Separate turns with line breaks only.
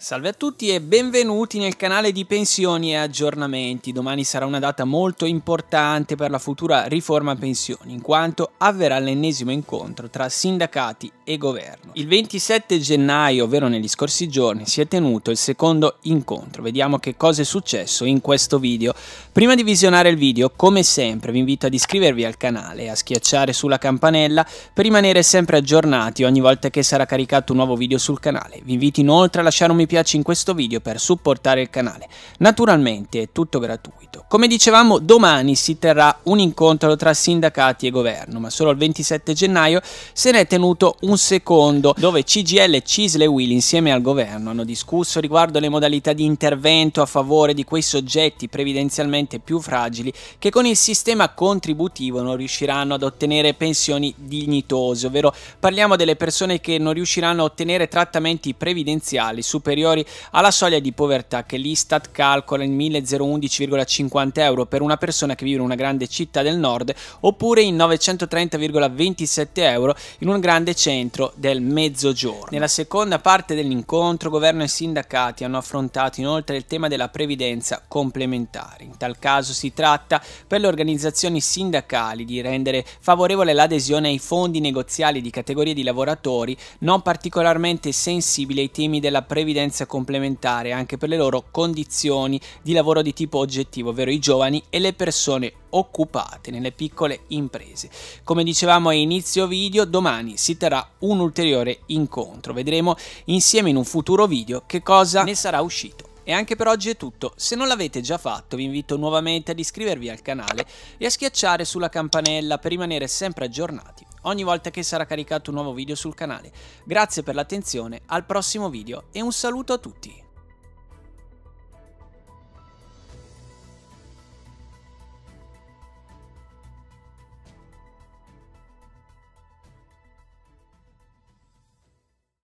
Salve a tutti e benvenuti nel canale di pensioni e aggiornamenti. Domani sarà una data molto importante per la futura riforma pensioni, in quanto avverrà l'ennesimo incontro tra sindacati e governo. Il 27 gennaio, ovvero negli scorsi giorni, si è tenuto il secondo incontro. Vediamo che cosa è successo in questo video. Prima di visionare il video, come sempre, vi invito ad iscrivervi al canale e a schiacciare sulla campanella per rimanere sempre aggiornati ogni volta che sarà caricato un nuovo video sul canale. Vi invito inoltre a lasciare un mi piace in questo video per supportare il canale. Naturalmente è tutto gratuito. Come dicevamo, domani si terrà un incontro tra sindacati e governo, ma solo il 27 gennaio se ne è tenuto un secondo, dove CGL, Cisle e Will insieme al governo hanno discusso riguardo le modalità di intervento a favore di quei soggetti previdenzialmente più fragili che con il sistema contributivo non riusciranno ad ottenere pensioni dignitose, ovvero parliamo delle persone che non riusciranno a ottenere trattamenti previdenziali superiori superiori alla soglia di povertà che l'Istat calcola in 1011,50 euro per una persona che vive in una grande città del nord oppure in 930,27 euro in un grande centro del mezzogiorno. Nella seconda parte dell'incontro governo e sindacati hanno affrontato inoltre il tema della previdenza complementare. In tal caso si tratta per le organizzazioni sindacali di rendere favorevole l'adesione ai fondi negoziali di categorie di lavoratori non particolarmente sensibili ai temi della previdenza esperienza complementare anche per le loro condizioni di lavoro di tipo oggettivo, ovvero i giovani e le persone occupate nelle piccole imprese. Come dicevamo a inizio video, domani si terrà un ulteriore incontro. Vedremo insieme in un futuro video che cosa ne sarà uscito. E anche per oggi è tutto, se non l'avete già fatto vi invito nuovamente ad iscrivervi al canale e a schiacciare sulla campanella per rimanere sempre aggiornati ogni volta che sarà caricato un nuovo video sul canale. Grazie per l'attenzione, al prossimo video e un saluto a tutti!